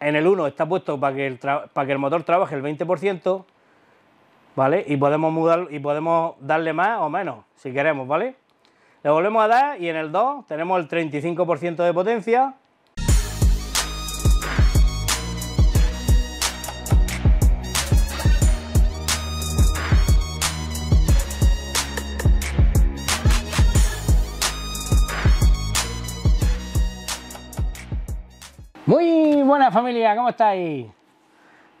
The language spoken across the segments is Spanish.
En el 1 está puesto para que el, para que el motor trabaje el 20%, ¿vale? Y podemos, mudar, y podemos darle más o menos, si queremos, ¿vale? Le volvemos a dar y en el 2 tenemos el 35% de potencia, familia, ¿cómo estáis?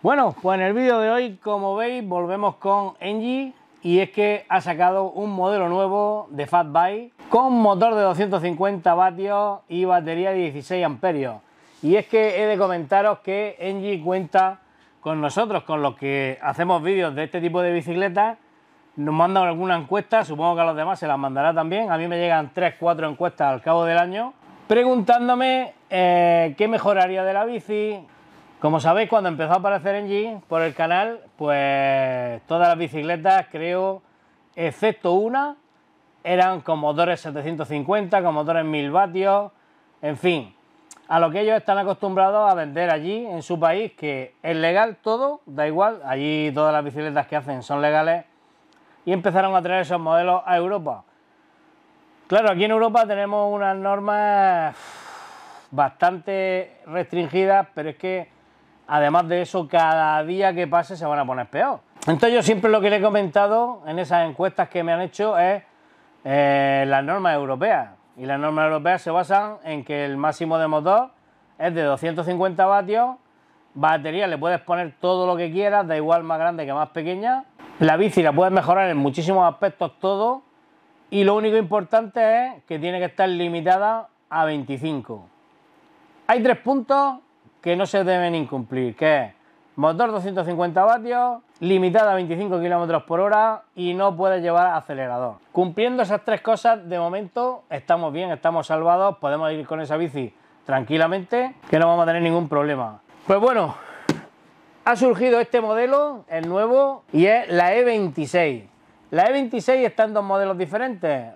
Bueno, pues en el vídeo de hoy, como veis, volvemos con Engie y es que ha sacado un modelo nuevo de Fat Fatbike con motor de 250 vatios y batería de 16 amperios. Y es que he de comentaros que Engie cuenta con nosotros, con los que hacemos vídeos de este tipo de bicicletas, nos mandan alguna encuesta, supongo que a los demás se las mandará también. A mí me llegan 3-4 encuestas al cabo del año preguntándome eh, qué mejoraría de la bici. Como sabéis, cuando empezó a aparecer en por el canal, pues todas las bicicletas, creo, excepto una, eran con motores 750, con motores 1000 vatios, en fin, a lo que ellos están acostumbrados a vender allí en su país, que es legal todo, da igual, allí todas las bicicletas que hacen son legales, y empezaron a traer esos modelos a Europa. Claro, aquí en Europa tenemos unas normas bastante restringidas, pero es que además de eso, cada día que pase se van a poner peor. Entonces yo siempre lo que le he comentado en esas encuestas que me han hecho es eh, las normas europeas. Y las normas europeas se basan en que el máximo de motor es de 250 vatios, batería le puedes poner todo lo que quieras, da igual más grande que más pequeña. La bici la puedes mejorar en muchísimos aspectos todo y lo único importante es que tiene que estar limitada a 25. Hay tres puntos que no se deben incumplir, que motor 250 vatios, limitada a 25 km por hora y no puede llevar acelerador. Cumpliendo esas tres cosas, de momento estamos bien, estamos salvados, podemos ir con esa bici tranquilamente, que no vamos a tener ningún problema. Pues bueno, ha surgido este modelo, el nuevo, y es la E26. La E26 está en dos modelos diferentes.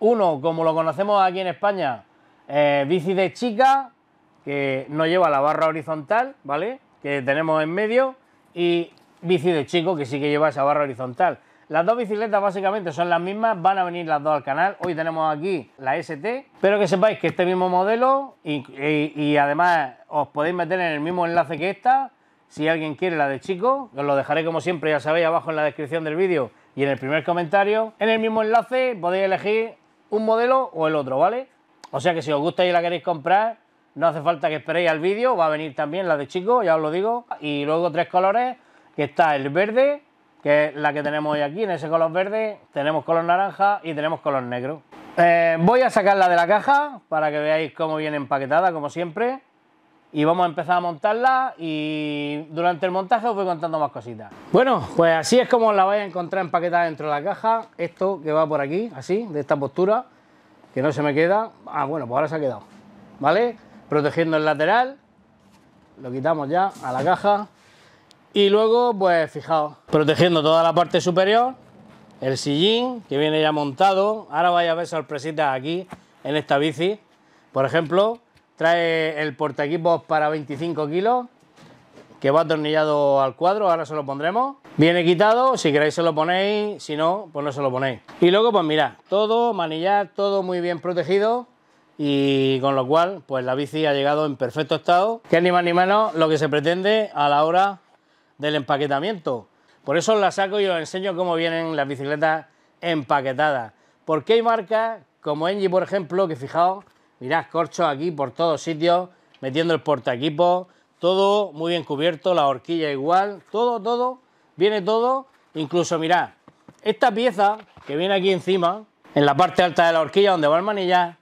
Uno, como lo conocemos aquí en España, eh, bici de chica, que no lleva la barra horizontal, ¿vale? Que tenemos en medio, y bici de chico, que sí que lleva esa barra horizontal. Las dos bicicletas básicamente son las mismas, van a venir las dos al canal. Hoy tenemos aquí la ST, pero que sepáis que este mismo modelo y además os podéis meter en el mismo enlace que esta si alguien quiere la de chico, os lo dejaré como siempre, ya sabéis, abajo en la descripción del vídeo y en el primer comentario. En el mismo enlace podéis elegir un modelo o el otro, ¿vale? O sea que si os gusta y la queréis comprar, no hace falta que esperéis al vídeo, va a venir también la de chico, ya os lo digo. Y luego tres colores, que está el verde, que es la que tenemos hoy aquí, en ese color verde, tenemos color naranja y tenemos color negro. Eh, voy a sacarla de la caja para que veáis cómo viene empaquetada, como siempre y vamos a empezar a montarla y durante el montaje os voy contando más cositas. Bueno, pues así es como la vais a encontrar empaquetada dentro de la caja, esto que va por aquí, así, de esta postura, que no se me queda, ah bueno, pues ahora se ha quedado, ¿vale? Protegiendo el lateral, lo quitamos ya a la caja y luego, pues fijaos, protegiendo toda la parte superior, el sillín que viene ya montado, ahora vais a ver sorpresitas aquí en esta bici, por ejemplo, Trae el portaequipos para 25 kilos, que va atornillado al cuadro, ahora se lo pondremos. Viene quitado, si queréis se lo ponéis, si no, pues no se lo ponéis. Y luego, pues mirad, todo manillar, todo muy bien protegido y con lo cual, pues la bici ha llegado en perfecto estado, que es ni más ni menos lo que se pretende a la hora del empaquetamiento. Por eso os la saco y os enseño cómo vienen las bicicletas empaquetadas. Porque hay marcas como Engie, por ejemplo, que fijaos, Mirad, corcho aquí por todos sitios, metiendo el equipo, todo muy bien cubierto, la horquilla igual, todo, todo, viene todo. Incluso, mirad, esta pieza que viene aquí encima, en la parte alta de la horquilla donde va el manillar,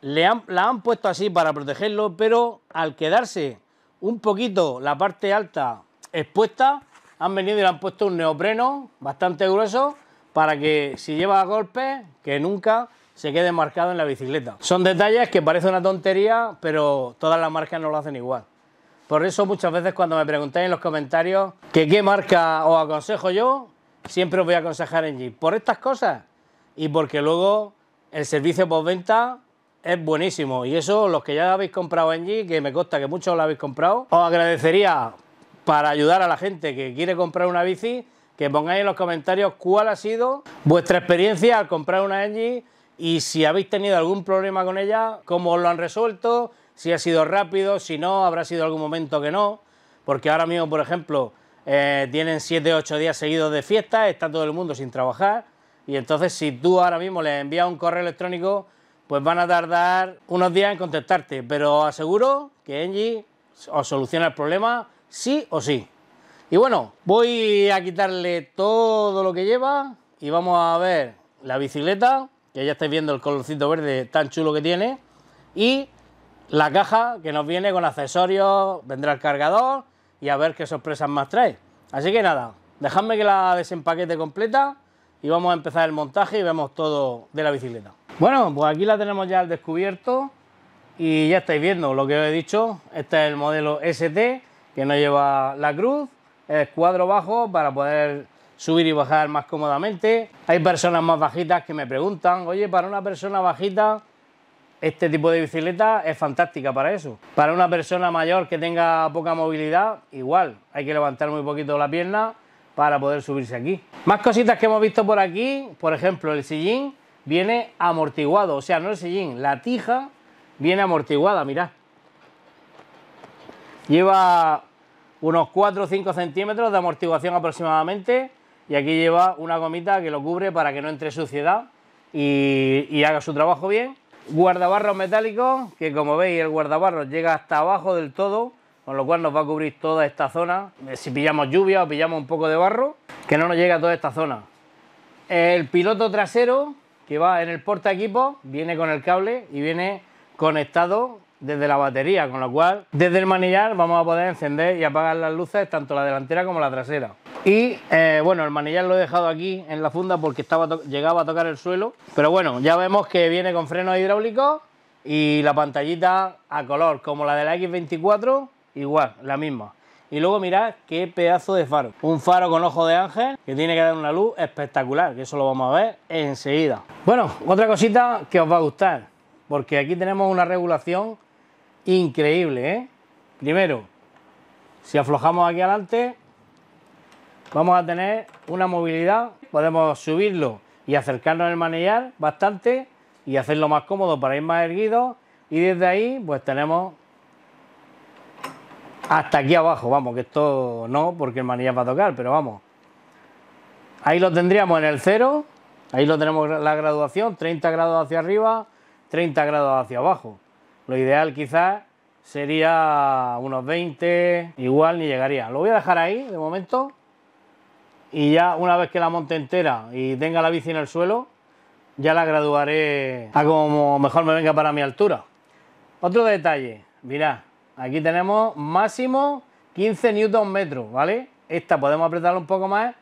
la han puesto así para protegerlo, pero al quedarse un poquito la parte alta expuesta, han venido y le han puesto un neopreno bastante grueso para que si lleva golpes, que nunca se quede marcado en la bicicleta. Son detalles que parece una tontería, pero todas las marcas no lo hacen igual. Por eso muchas veces cuando me preguntáis en los comentarios qué marca os aconsejo yo, siempre os voy a aconsejar en Por estas cosas y porque luego el servicio postventa es buenísimo. Y eso, los que ya habéis comprado en que me consta que muchos lo habéis comprado, os agradecería para ayudar a la gente que quiere comprar una bici, que pongáis en los comentarios cuál ha sido vuestra experiencia al comprar una Engie y si habéis tenido algún problema con ella, cómo os lo han resuelto, si ha sido rápido, si no, habrá sido algún momento que no, porque ahora mismo, por ejemplo, eh, tienen 7 8 días seguidos de fiesta, está todo el mundo sin trabajar, y entonces si tú ahora mismo les envías un correo electrónico, pues van a tardar unos días en contestarte, pero aseguro que Engie os soluciona el problema sí o sí. Y bueno, voy a quitarle todo lo que lleva y vamos a ver la bicicleta ya estáis viendo el colorcito verde tan chulo que tiene. Y la caja que nos viene con accesorios, vendrá el cargador y a ver qué sorpresas más trae. Así que nada, dejadme que la desempaquete completa y vamos a empezar el montaje y vemos todo de la bicicleta. Bueno, pues aquí la tenemos ya al descubierto y ya estáis viendo lo que os he dicho. Este es el modelo ST que no lleva la cruz, es cuadro bajo para poder subir y bajar más cómodamente. Hay personas más bajitas que me preguntan, oye, para una persona bajita, este tipo de bicicleta es fantástica para eso. Para una persona mayor que tenga poca movilidad, igual, hay que levantar muy poquito la pierna para poder subirse aquí. Más cositas que hemos visto por aquí, por ejemplo, el sillín viene amortiguado, o sea, no el sillín, la tija viene amortiguada, mirad. Lleva unos 4 o 5 centímetros de amortiguación aproximadamente y aquí lleva una gomita que lo cubre para que no entre suciedad y, haga su trabajo bien. Guardabarros metálicos, que como veis el guardabarros llega hasta abajo del todo, con lo cual nos va a cubrir toda esta zona, eh, si pillamos lluvia o pillamos un poco de barro, que no nos llega a toda esta zona. El piloto trasero, que va en el porta equipo, viene con el cable y viene conectado desde la batería, con lo cual desde el manillar vamos a poder encender y apagar las luces, tanto la delantera como la trasera. Y eh, bueno, el manillar lo he dejado aquí en la funda porque estaba llegaba a tocar el suelo. Pero bueno, ya vemos que viene con frenos hidráulicos y la pantallita a color, como la de la X24, igual, la misma. Y luego mirad qué pedazo de faro. Un faro con ojo de ángel que tiene que dar una luz espectacular, que eso lo vamos a ver enseguida. Bueno, otra cosita que os va a gustar, porque aquí tenemos una regulación increíble. ¿eh? Primero, si aflojamos aquí adelante, Vamos a tener una movilidad, podemos subirlo y acercarnos al manillar bastante y hacerlo más cómodo para ir más erguido y desde ahí pues tenemos hasta aquí abajo, vamos, que esto no porque el manillar va a tocar, pero vamos. Ahí lo tendríamos en el cero, ahí lo tenemos la graduación, 30 grados hacia arriba, 30 grados hacia abajo. Lo ideal quizás sería unos 20, igual ni llegaría. Lo voy a dejar ahí de momento y ya una vez que la monte entera y tenga la bici en el suelo, ya la graduaré a como mejor me venga para mi altura. Otro detalle, mirad, aquí tenemos máximo 15 newton metros, ¿vale? Esta podemos apretarla un poco más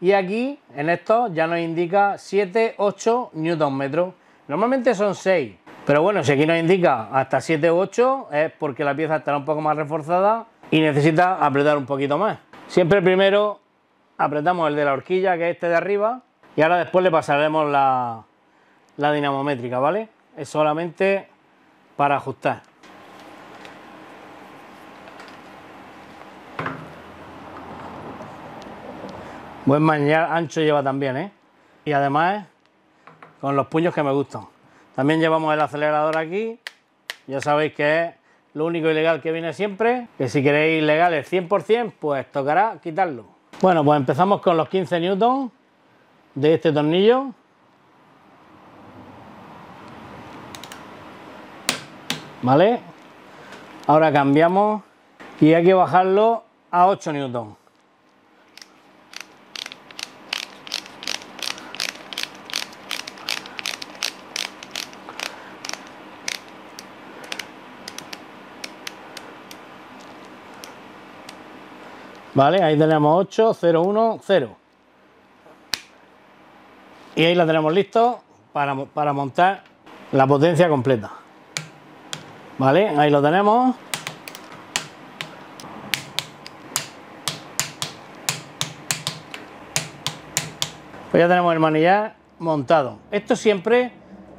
y aquí en esto ya nos indica 7, 8 newton metros. Normalmente son 6, pero bueno, si aquí nos indica hasta 7 8 es porque la pieza estará un poco más reforzada y necesita apretar un poquito más. Siempre primero apretamos el de la horquilla, que es este de arriba, y ahora después le pasaremos la, dinamométrica, ¿vale? Es solamente para ajustar. Buen manillar ancho lleva también, ¿eh? Y además con los puños que me gustan. También llevamos el acelerador aquí. Ya sabéis que es lo único ilegal que viene siempre. Que si queréis legales 100%, pues tocará quitarlo. Bueno, pues empezamos con los 15 newton de este tornillo. ¿Vale? Ahora cambiamos y hay que bajarlo a 8 newton. Vale, ahí tenemos 8, 0, 1, 0. Y ahí la tenemos listo para, montar la potencia completa. Vale, ahí lo tenemos. Pues ya tenemos el manillar montado. Esto siempre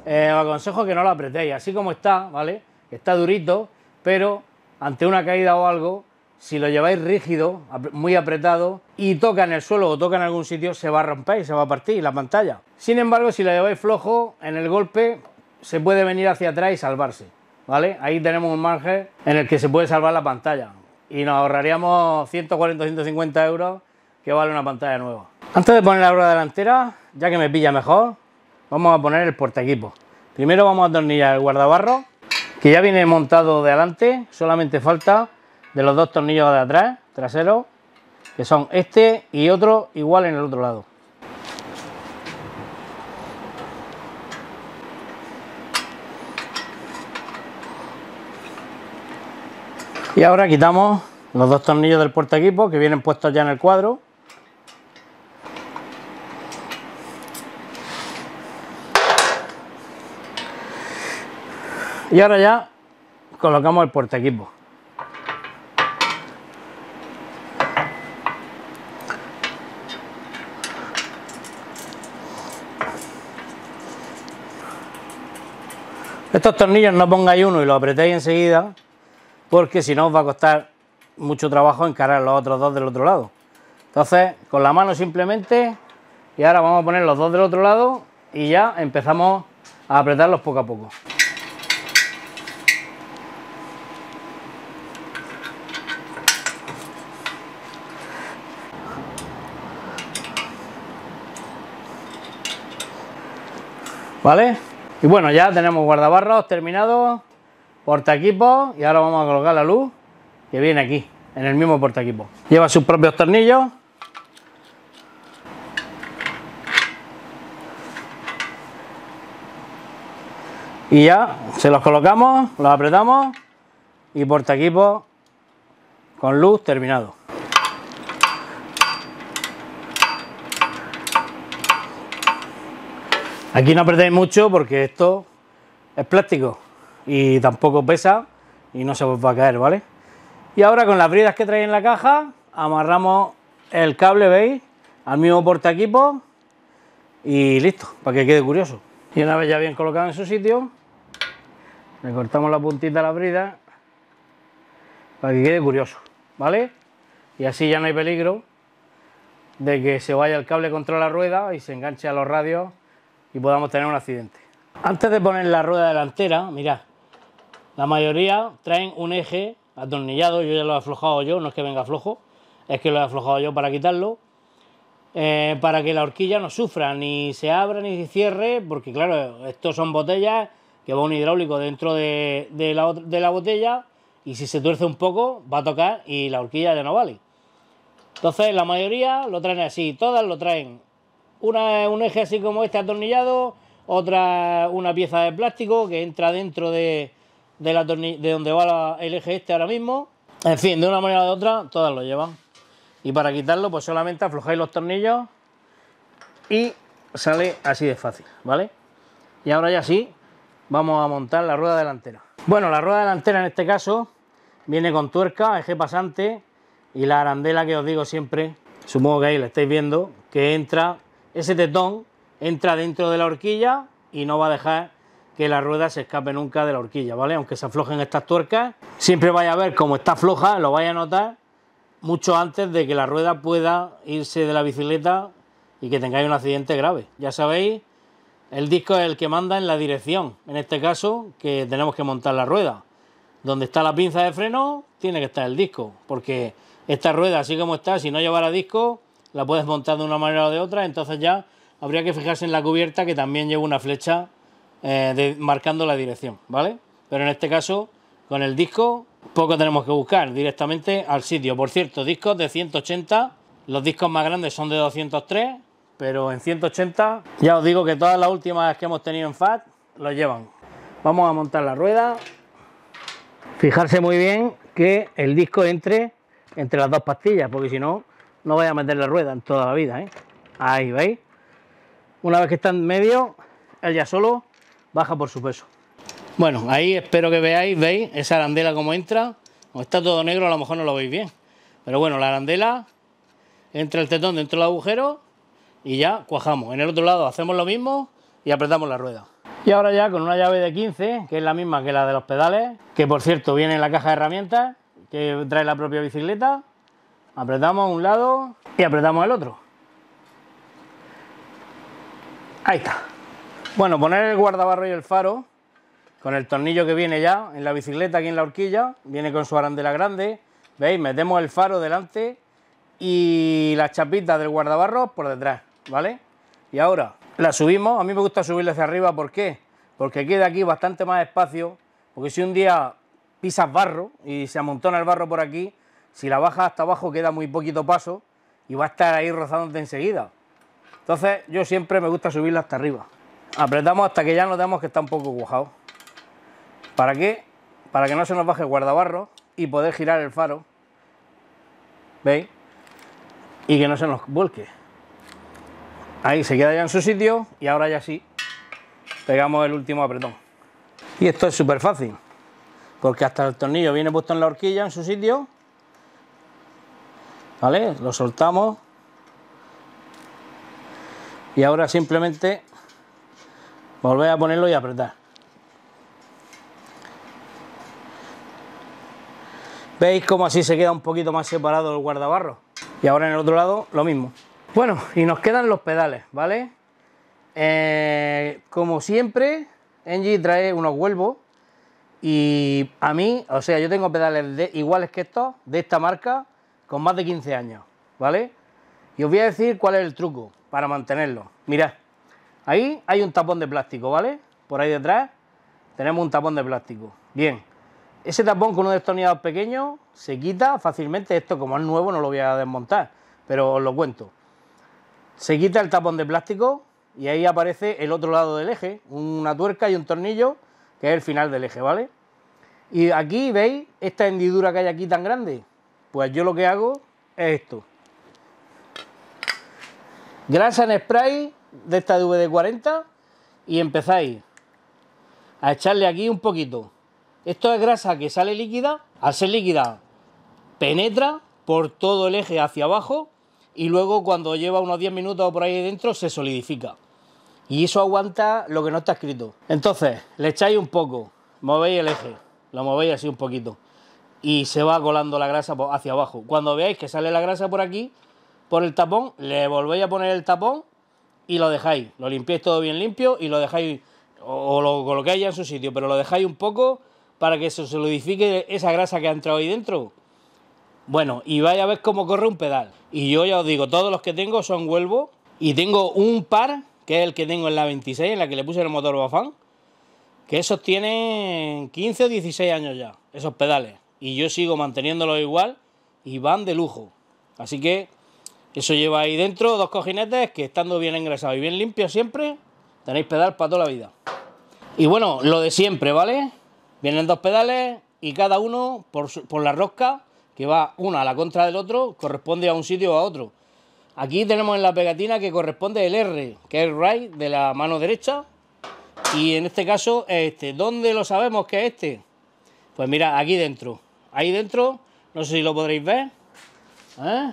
eh, os aconsejo que no lo apretéis, así como está, ¿vale? Está durito, pero ante una caída o algo si lo lleváis rígido, muy apretado, y toca en el suelo o toca en algún sitio, se va a romper y se va a partir la pantalla. Sin embargo, si lo lleváis flojo, en el golpe se puede venir hacia atrás y salvarse. ¿Vale? Ahí tenemos un margen en el que se puede salvar la pantalla. Y nos ahorraríamos 140-150 euros que vale una pantalla nueva. Antes de poner la rueda delantera, ya que me pilla mejor, vamos a poner el portaequipo Primero vamos a atornillar el guardabarro, que ya viene montado de adelante, solamente falta de los dos tornillos de atrás, traseros, que son este y otro igual en el otro lado. Y ahora quitamos los dos tornillos del puerto equipo que vienen puestos ya en el cuadro. Y ahora ya colocamos el puerto equipo. Estos tornillos no pongáis uno y lo apretéis enseguida porque si no os va a costar mucho trabajo encarar los otros dos del otro lado. Entonces, con la mano simplemente, y ahora vamos a poner los dos del otro lado y ya empezamos a apretarlos poco a poco. ¿Vale? Y bueno, ya tenemos guardabarros terminados, portaequipos y ahora vamos a colocar la luz que viene aquí, en el mismo portaequipo. Lleva sus propios tornillos. Y ya se los colocamos, los apretamos y portaequipos con luz terminado. Aquí no perdéis mucho porque esto es plástico y tampoco pesa y no se os va a caer, ¿vale? Y ahora con las bridas que trae en la caja amarramos el cable, ¿veis? Al mismo porta y listo, para que quede curioso. Y una vez ya bien colocado en su sitio, le cortamos la puntita a la brida para que quede curioso, ¿vale? Y así ya no hay peligro de que se vaya el cable contra la rueda y se enganche a los radios y podamos tener un accidente. Antes de poner la rueda delantera, mirad, la mayoría traen un eje atornillado, yo ya lo he aflojado yo, no es que venga flojo, es que lo he aflojado yo para quitarlo, eh, para que la horquilla no sufra, ni se abra ni se cierre, porque claro, estos son botellas que va un hidráulico dentro de, la, de la botella y si se tuerce un poco va a tocar y la horquilla ya no vale. Entonces la mayoría lo traen así, todas lo traen una un eje así como este atornillado, otra una pieza de plástico que entra dentro de, la de donde va el eje este ahora mismo. En fin, de una manera de otra, todas lo llevan. Y para quitarlo, pues solamente aflojáis los tornillos y sale así de fácil, ¿vale? Y ahora ya sí, vamos a montar la rueda delantera. Bueno, la rueda delantera en este caso viene con tuerca, eje pasante y la arandela que os digo siempre, supongo que ahí la estáis viendo, que entra ese tetón entra dentro de la horquilla y no va a dejar que la rueda se escape nunca de la horquilla, ¿vale? Aunque se aflojen estas tuercas, siempre vaya a ver cómo está floja, lo vaya a notar mucho antes de que la rueda pueda irse de la bicicleta y que tengáis un accidente grave. Ya sabéis, el disco es el que manda en la dirección, en este caso que tenemos que montar la rueda. Donde está la pinza de freno tiene que estar el disco, porque esta rueda así como está, si no llevara disco, la puedes montar de una manera o de otra, entonces ya habría que fijarse en la cubierta que también lleva una flecha eh, marcando la dirección, ¿vale? Pero en este caso, con el disco, poco tenemos que buscar, directamente al sitio. Por cierto, discos de 180, los discos más grandes son de 203, pero en 180 ya os digo que todas las últimas que hemos tenido en FAT lo llevan. Vamos a montar la rueda. Fijarse muy bien que el disco entre entre las dos pastillas, porque si no no vaya a meter la rueda en toda la vida, ¿eh? Ahí, ¿veis? Una vez que está en medio, él ya solo baja por su peso. Bueno, ahí espero que veáis, ¿veis? Esa arandela como entra. Como está todo negro, a lo mejor no lo veis bien. Pero bueno, la arandela entra el tetón dentro del agujero y ya cuajamos. En el otro lado hacemos lo mismo y apretamos la rueda. Y ahora ya con una llave de 15, que es la misma que la de los pedales, que por cierto viene en la caja de herramientas, que trae la propia bicicleta, apretamos un lado y apretamos el otro. Ahí está. Bueno, poner el guardabarro y el faro con el tornillo que viene ya en la bicicleta aquí en la horquilla, viene con su arandela grande, ¿veis? Metemos el faro delante y las chapitas del guardabarro por detrás, ¿vale? Y ahora la subimos, a mí me gusta subirla hacia arriba, ¿por qué? Porque queda aquí bastante más espacio, porque si un día pisas barro y se amontona el barro por aquí, si la baja hasta abajo queda muy poquito paso y va a estar ahí rozándote enseguida. Entonces yo siempre me gusta subirla hasta arriba. Apretamos hasta que ya notemos que está un poco cuajado. ¿Para qué? Para que no se nos baje el guardabarro y poder girar el faro. ¿Veis? Y que no se nos vuelque. Ahí se queda ya en su sitio y ahora ya sí pegamos el último apretón. Y esto es súper fácil, porque hasta el tornillo viene puesto en la horquilla, en su sitio, ¿Vale? Lo soltamos. Y ahora simplemente volver a ponerlo y apretar. ¿Veis cómo así se queda un poquito más separado el guardabarro? Y ahora en el otro lado lo mismo. Bueno, y nos quedan los pedales, ¿vale? Eh, como siempre, Engie trae unos vuelvos y a mí, o sea, yo tengo pedales de, iguales que estos, de esta marca, con más de 15 años, ¿vale? Y os voy a decir cuál es el truco para mantenerlo. Mirad, ahí hay un tapón de plástico, ¿vale? Por ahí detrás tenemos un tapón de plástico. Bien, ese tapón con un destornillador pequeño se quita fácilmente. Esto como es nuevo no lo voy a desmontar, pero os lo cuento. Se quita el tapón de plástico y ahí aparece el otro lado del eje, una tuerca y un tornillo, que es el final del eje, ¿vale? Y aquí veis esta hendidura que hay aquí tan grande. Pues yo lo que hago es esto. Grasa en spray de esta de 40 y empezáis a echarle aquí un poquito. Esto es grasa que sale líquida. Al ser líquida, penetra por todo el eje hacia abajo y luego cuando lleva unos 10 minutos por ahí dentro se solidifica. Y eso aguanta lo que no está escrito. Entonces, le echáis un poco, movéis el eje, lo movéis así un poquito y se va colando la grasa hacia abajo. Cuando veáis que sale la grasa por aquí, por el tapón, le volvéis a poner el tapón y lo dejáis. Lo limpiáis todo bien limpio y lo dejáis, o, lo colocáis ya en su sitio, pero lo dejáis un poco para que se solidifique esa grasa que ha entrado ahí dentro. Bueno, y vais a ver cómo corre un pedal. Y yo ya os digo, todos los que tengo son Huelvo y tengo un par, que es el que tengo en la 26, en la que le puse el motor Bafán, que esos tienen 15 o 16 años ya, esos pedales y yo sigo manteniéndolo igual y van de lujo. Así que eso lleva ahí dentro dos cojinetes que estando bien engrasados y bien limpios siempre, tenéis pedal para toda la vida. Y bueno, lo de siempre, ¿vale? Vienen dos pedales y cada uno por, la rosca que va una a la contra del otro corresponde a un sitio o a otro. Aquí tenemos en la pegatina que corresponde el R, que es el right de la mano derecha. Y en este caso, este, ¿dónde lo sabemos que es este? Pues mira, aquí dentro. Ahí dentro, no sé si lo podréis ver. ¿eh?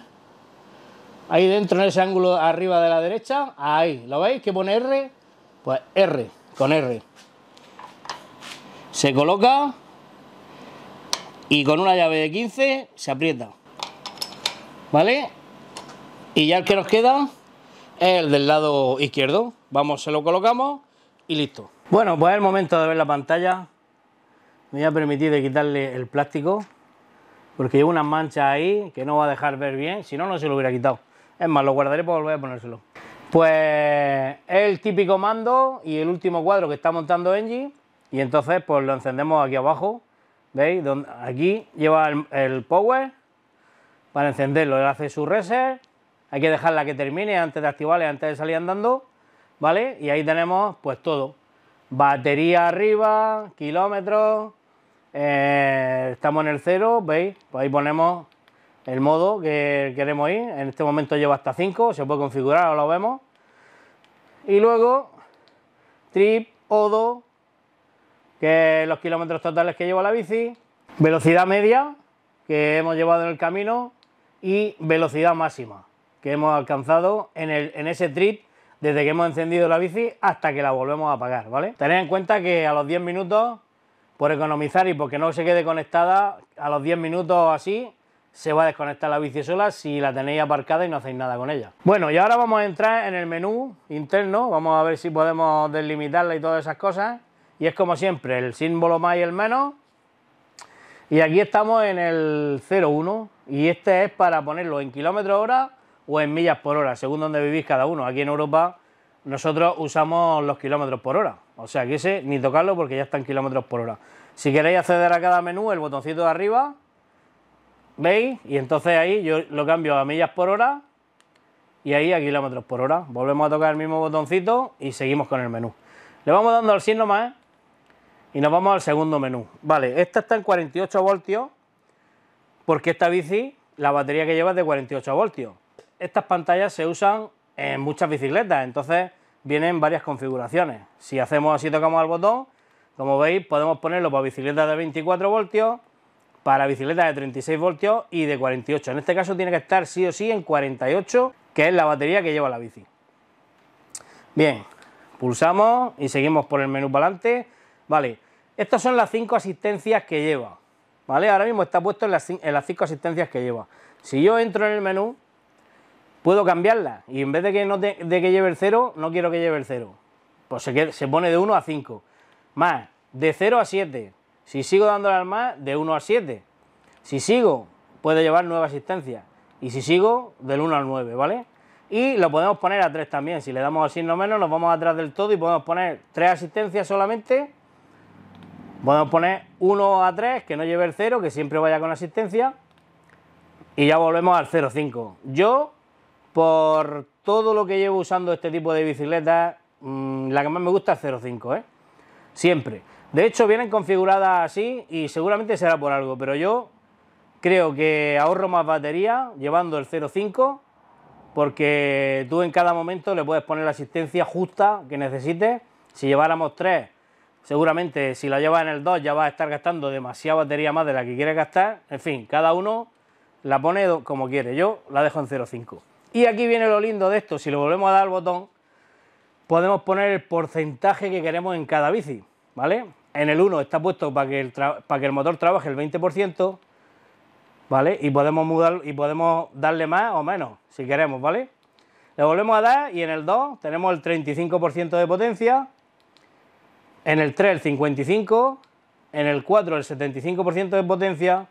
Ahí dentro, en ese ángulo arriba de la derecha. Ahí, ¿lo veis? Que pone R. Pues R, con R. Se coloca y con una llave de 15 se aprieta. ¿Vale? Y ya el que nos queda es el del lado izquierdo. Vamos, se lo colocamos y listo. Bueno, pues es el momento de ver la pantalla me voy a permitir de quitarle el plástico porque llevo unas manchas ahí que no va a dejar ver bien, si no, no se lo hubiera quitado. Es más, lo guardaré para volver a ponérselo. Pues es el típico mando y el último cuadro que está montando Engie y entonces pues lo encendemos aquí abajo, ¿veis? Aquí lleva el, power para encenderlo, él hace su reset, hay que dejarla que termine antes de activarla, antes de salir andando, ¿vale? Y ahí tenemos pues todo. Batería arriba, kilómetros, eh, estamos en el cero, ¿veis? Pues ahí ponemos el modo que queremos ir. En este momento lleva hasta 5, se puede configurar, ahora lo vemos. Y luego, trip, odo, que los kilómetros totales que lleva la bici, velocidad media que hemos llevado en el camino y velocidad máxima que hemos alcanzado en, el, en ese trip desde que hemos encendido la bici hasta que la volvemos a apagar, ¿vale? Tened en cuenta que a los 10 minutos, por economizar y porque no se quede conectada, a los 10 minutos así se va a desconectar la bici sola si la tenéis aparcada y no hacéis nada con ella. Bueno, y ahora vamos a entrar en el menú interno, vamos a ver si podemos delimitarla y todas esas cosas. Y es como siempre, el símbolo más y el menos. Y aquí estamos en el 01 y este es para ponerlo en kilómetros hora o en millas por hora, según donde vivís cada uno. Aquí en Europa nosotros usamos los kilómetros por hora, o sea que ese ni tocarlo porque ya está en kilómetros por hora. Si queréis acceder a cada menú, el botoncito de arriba, ¿veis? Y entonces ahí yo lo cambio a millas por hora y ahí a kilómetros por hora. Volvemos a tocar el mismo botoncito y seguimos con el menú. Le vamos dando al signo más, ¿eh? y nos vamos al segundo menú. Vale, esta está en 48 voltios porque esta bici, la batería que lleva es de 48 voltios estas pantallas se usan en muchas bicicletas, entonces vienen varias configuraciones. Si hacemos así, tocamos al botón, como veis, podemos ponerlo para bicicletas de 24 voltios, para bicicletas de 36 voltios y de 48. En este caso tiene que estar sí o sí en 48, que es la batería que lleva la bici. Bien, pulsamos y seguimos por el menú para adelante. Vale, estas son las 5 asistencias que lleva. ¿Vale? Ahora mismo está puesto en las, en las 5 asistencias que lleva. Si yo entro en el menú, puedo cambiarla. Y en vez de que, no de que lleve el 0, no quiero que lleve el 0. Pues se, se pone de 1 a 5. Más, de 0 a 7. Si sigo dándole al más, de 1 a 7. Si sigo, puede llevar nueva asistencia. Y si sigo, del 1 al 9, ¿vale? Y lo podemos poner a 3 también. Si le damos así no menos, nos vamos atrás del todo y podemos poner 3 asistencias solamente. Podemos poner 1 a 3, que no lleve el 0, que siempre vaya con asistencia. Y ya volvemos al 0,5. Yo por todo lo que llevo usando este tipo de bicicletas, mm, la que más me gusta es 05, ¿eh? Siempre. De hecho, vienen configuradas así y seguramente será por algo, pero yo creo que ahorro más batería llevando el 05 porque tú en cada momento le puedes poner la asistencia justa que necesites. Si lleváramos 3, seguramente si la llevas en el 2 ya vas a estar gastando demasiada batería más de la que quieres gastar. En fin, cada uno la pone como quiere. Yo la dejo en 05. Y aquí viene lo lindo de esto, si le volvemos a dar al botón, podemos poner el porcentaje que queremos en cada bici, ¿vale? En el 1 está puesto para que el, para que el motor trabaje el 20%, ¿vale? Y podemos mudar y podemos darle más o menos, si queremos, ¿vale? Le volvemos a dar y en el 2 tenemos el 35% de potencia, en el 3 el 55%, en el 4 el 75% de potencia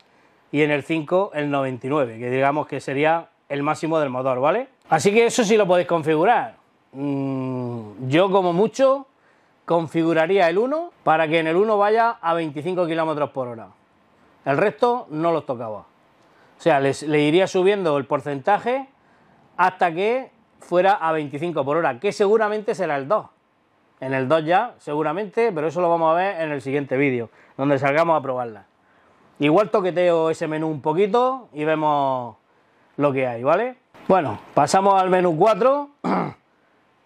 y en el 5 el 99%, que digamos que sería el máximo del motor, ¿vale? Así que eso sí lo podéis configurar. Mm, yo como mucho configuraría el 1 para que en el 1 vaya a 25 km por hora. El resto no los tocaba. O sea, les, le iría subiendo el porcentaje hasta que fuera a 25 por hora, que seguramente será el 2. En el 2 ya, seguramente, pero eso lo vamos a ver en el siguiente vídeo, donde salgamos a probarla. Igual toqueteo ese menú un poquito y vemos lo que hay, ¿vale? Bueno, pasamos al menú 4.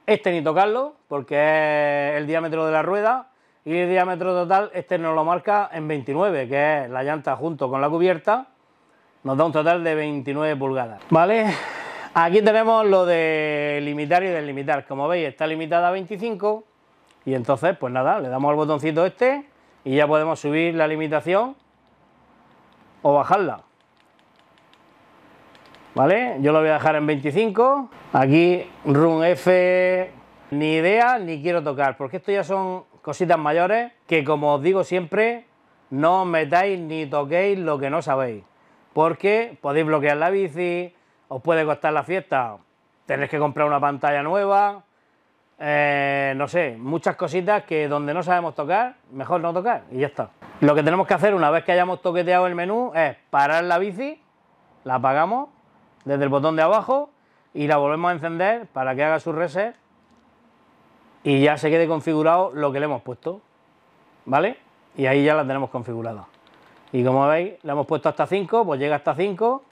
Este ni tocarlo, porque es el diámetro de la rueda. Y el diámetro total, este nos lo marca en 29, que es la llanta junto con la cubierta. Nos da un total de 29 pulgadas, ¿vale? Aquí tenemos lo de limitar y delimitar. Como veis, está limitada a 25. Y entonces, pues nada, le damos al botoncito este y ya podemos subir la limitación o bajarla. Yo lo voy a dejar en 25. Aquí Run F ni idea ni quiero tocar, porque esto ya son cositas mayores que como os digo siempre, no os metáis ni toquéis lo que no sabéis, porque podéis bloquear la bici, os puede costar la fiesta, tenéis que comprar una pantalla nueva, eh, no sé, muchas cositas que donde no sabemos tocar, mejor no tocar y ya está. Lo que tenemos que hacer una vez que hayamos toqueteado el menú es parar la bici, la apagamos desde el botón de abajo y la volvemos a encender para que haga su reset y ya se quede configurado lo que le hemos puesto, ¿vale? Y ahí ya la tenemos configurada. Y como veis, la hemos puesto hasta 5, pues llega hasta 5.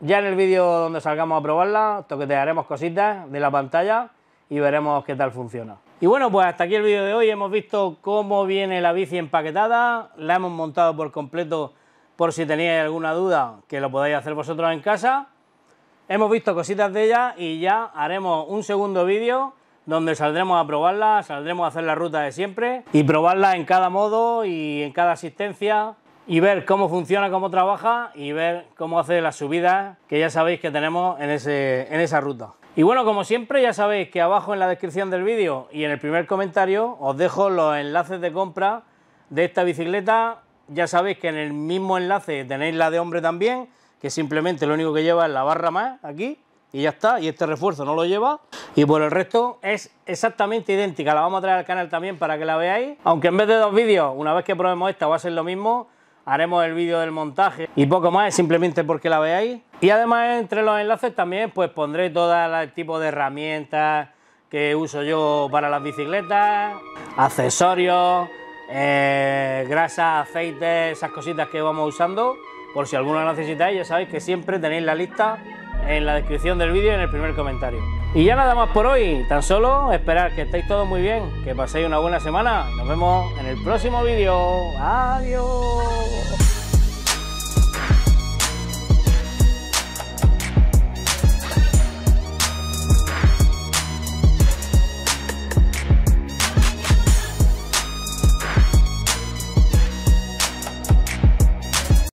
Ya en el vídeo donde salgamos a probarla, toquetearemos cositas de la pantalla y veremos qué tal funciona. Y bueno, pues hasta aquí el vídeo de hoy. Hemos visto cómo viene la bici empaquetada, la hemos montado por completo por si teníais alguna duda, que lo podáis hacer vosotros en casa. Hemos visto cositas de ella y ya haremos un segundo vídeo donde saldremos a probarla, saldremos a hacer la ruta de siempre y probarla en cada modo y en cada asistencia y ver cómo funciona, cómo trabaja y ver cómo hace las subidas que ya sabéis que tenemos en, ese, en esa ruta. Y bueno, como siempre, ya sabéis que abajo en la descripción del vídeo y en el primer comentario os dejo los enlaces de compra de esta bicicleta ya sabéis que en el mismo enlace tenéis la de hombre también, que simplemente lo único que lleva es la barra más aquí, y ya está, y este refuerzo no lo lleva. Y por el resto es exactamente idéntica, la vamos a traer al canal también para que la veáis. Aunque en vez de dos vídeos, una vez que probemos esta va a ser lo mismo, haremos el vídeo del montaje y poco más, simplemente porque la veáis. Y además entre los enlaces también pues pondré todo el tipo de herramientas que uso yo para las bicicletas, accesorios grasas, eh, grasa, aceite, esas cositas que vamos usando. Por si alguna necesitáis, ya sabéis que siempre tenéis la lista en la descripción del vídeo y en el primer comentario. Y ya nada más por hoy, tan solo esperar que estéis todos muy bien, que paséis una buena semana. Nos vemos en el próximo vídeo. Adiós.